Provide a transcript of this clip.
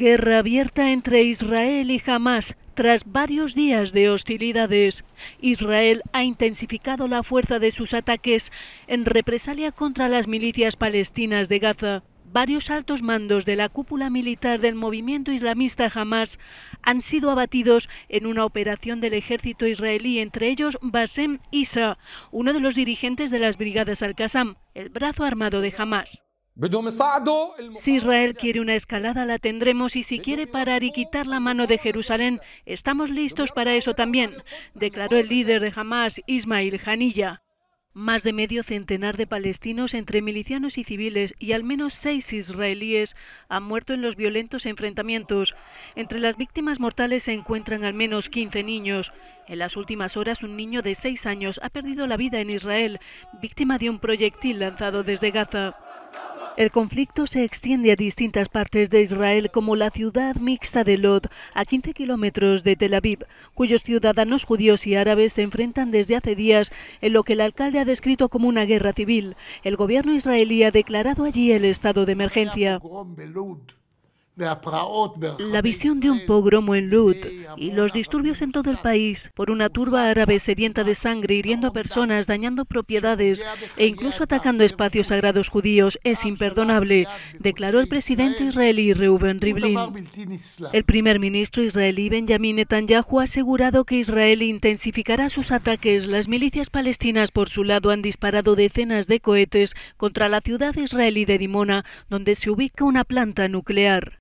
guerra abierta entre Israel y Hamas. Tras varios días de hostilidades, Israel ha intensificado la fuerza de sus ataques en represalia contra las milicias palestinas de Gaza. Varios altos mandos de la cúpula militar del movimiento islamista Hamas han sido abatidos en una operación del ejército israelí, entre ellos Basem Issa, uno de los dirigentes de las brigadas Al-Qassam, el brazo armado de Hamas. Si Israel quiere una escalada, la tendremos y si quiere parar y quitar la mano de Jerusalén, estamos listos para eso también, declaró el líder de Hamas, Ismail Hanilla. Más de medio centenar de palestinos, entre milicianos y civiles, y al menos seis israelíes han muerto en los violentos enfrentamientos. Entre las víctimas mortales se encuentran al menos 15 niños. En las últimas horas, un niño de seis años ha perdido la vida en Israel, víctima de un proyectil lanzado desde Gaza. El conflicto se extiende a distintas partes de Israel, como la ciudad mixta de Lod, a 15 kilómetros de Tel Aviv, cuyos ciudadanos judíos y árabes se enfrentan desde hace días en lo que el alcalde ha descrito como una guerra civil. El gobierno israelí ha declarado allí el estado de emergencia. La visión de un pogromo en Lut y los disturbios en todo el país por una turba árabe sedienta de sangre hiriendo a personas, dañando propiedades e incluso atacando espacios sagrados judíos es imperdonable, declaró el presidente israelí Reuben Rivlin. El primer ministro israelí Benjamin Netanyahu ha asegurado que Israel intensificará sus ataques. Las milicias palestinas, por su lado, han disparado decenas de cohetes contra la ciudad israelí de Dimona, donde se ubica una planta nuclear.